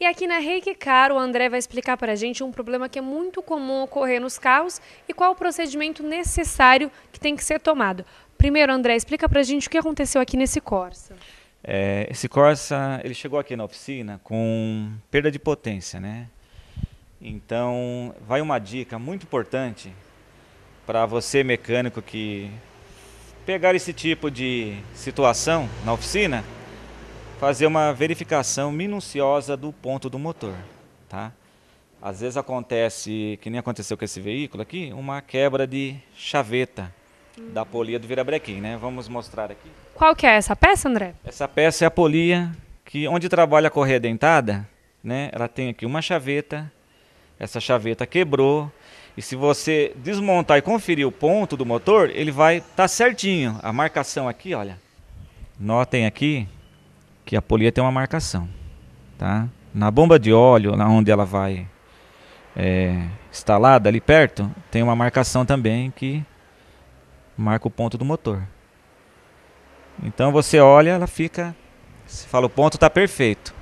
E aqui na Reiki Car, o André vai explicar para a gente um problema que é muito comum ocorrer nos carros e qual o procedimento necessário que tem que ser tomado. Primeiro, André, explica para a gente o que aconteceu aqui nesse Corsa. É, esse Corsa, ele chegou aqui na oficina com perda de potência, né? Então, vai uma dica muito importante para você mecânico que pegar esse tipo de situação na oficina fazer uma verificação minuciosa do ponto do motor. Tá? Às vezes acontece, que nem aconteceu com esse veículo aqui, uma quebra de chaveta da polia do virabrequim, né? Vamos mostrar aqui. Qual que é essa peça, André? Essa peça é a polia que onde trabalha a correia dentada, né? Ela tem aqui uma chaveta. Essa chaveta quebrou. E se você desmontar e conferir o ponto do motor, ele vai estar tá certinho. A marcação aqui, olha. Notem aqui que a polia tem uma marcação, tá? Na bomba de óleo, na onde ela vai é, instalada ali perto, tem uma marcação também que marca o ponto do motor. Então você olha, ela fica, se fala o ponto está perfeito,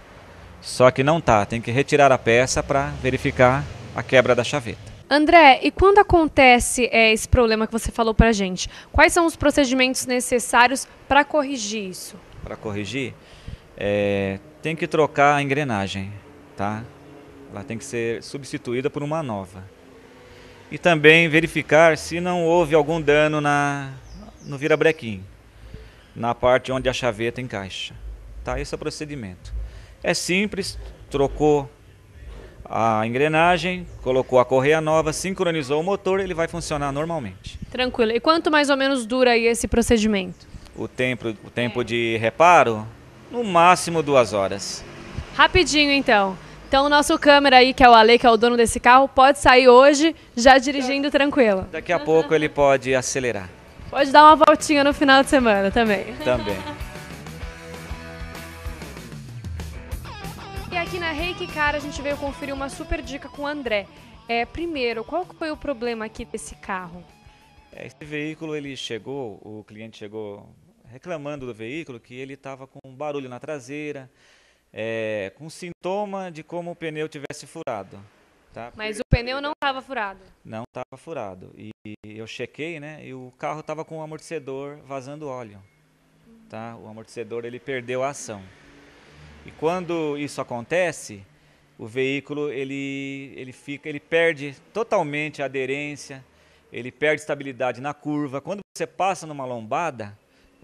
só que não tá, tem que retirar a peça para verificar a quebra da chaveta. André, e quando acontece é, esse problema que você falou para gente, quais são os procedimentos necessários para corrigir isso? Para corrigir, é, tem que trocar a engrenagem, tá? Ela tem que ser substituída por uma nova. E também verificar se não houve algum dano na, no virabrequim, na parte onde a chaveta encaixa. Tá? Esse é o procedimento. É simples, trocou a engrenagem, colocou a correia nova, sincronizou o motor, ele vai funcionar normalmente. Tranquilo. E quanto mais ou menos dura aí esse procedimento? O tempo, o tempo é. de reparo no máximo duas horas. Rapidinho então. Então o nosso câmera aí, que é o Ale, que é o dono desse carro, pode sair hoje já dirigindo tranquilo. Daqui a pouco ele pode acelerar. Pode dar uma voltinha no final de semana também. Também. E aqui na Reiki Cara a gente veio conferir uma super dica com o André. É, primeiro, qual foi o problema aqui desse carro? É, esse veículo ele chegou, o cliente chegou reclamando do veículo que ele estava com barulho na traseira, é, com sintoma de como o pneu tivesse furado. Tá? Mas o pneu não estava furado? Não estava furado. E eu chequei, né? E o carro estava com o amortecedor vazando óleo. Tá? O amortecedor ele perdeu a ação. E quando isso acontece, o veículo ele, ele fica, ele perde totalmente a aderência, ele perde estabilidade na curva. Quando você passa numa lombada,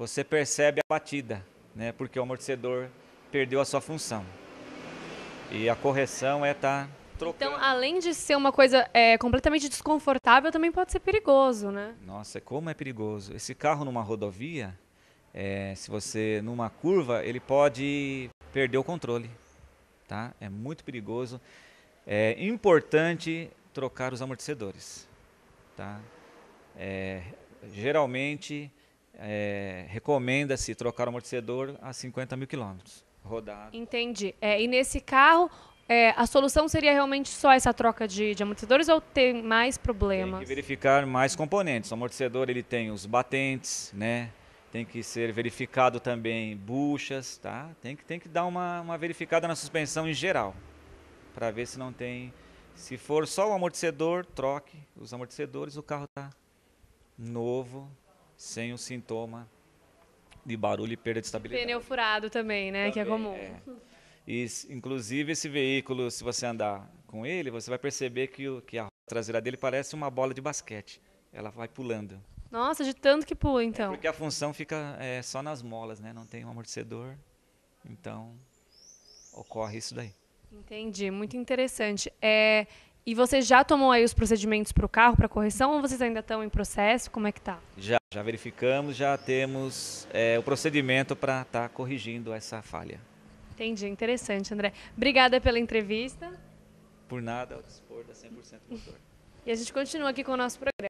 você percebe a batida, né? Porque o amortecedor perdeu a sua função. E a correção é estar tá então, trocando. Então, além de ser uma coisa é, completamente desconfortável, também pode ser perigoso, né? Nossa, como é perigoso. Esse carro numa rodovia, é, se você numa curva, ele pode perder o controle, tá? É muito perigoso. É importante trocar os amortecedores, tá? É, geralmente é, recomenda-se trocar o amortecedor a 50 mil quilômetros rodado. Entendi. É, e nesse carro, é, a solução seria realmente só essa troca de, de amortecedores ou tem mais problemas? Tem que verificar mais componentes. O amortecedor ele tem os batentes, né? Tem que ser verificado também buchas, tá? Tem que, tem que dar uma, uma verificada na suspensão em geral, para ver se não tem... Se for só o amortecedor, troque os amortecedores, o carro tá novo, sem o sintoma de barulho e perda de estabilidade. Pneu furado também, né? Também, que é comum. É. E, inclusive, esse veículo, se você andar com ele, você vai perceber que, o, que a traseira dele parece uma bola de basquete. Ela vai pulando. Nossa, de tanto que pula, é então. É porque a função fica é, só nas molas, né? Não tem um amortecedor. Então, ocorre isso daí. Entendi, muito interessante. É, e você já tomou aí os procedimentos para o carro, para correção, ou vocês ainda estão em processo? Como é que tá? Já, já verificamos, já temos é, o procedimento para estar tá corrigindo essa falha. Entendi, interessante, André. Obrigada pela entrevista. Por nada, ao dispor da 100% motor. E a gente continua aqui com o nosso programa.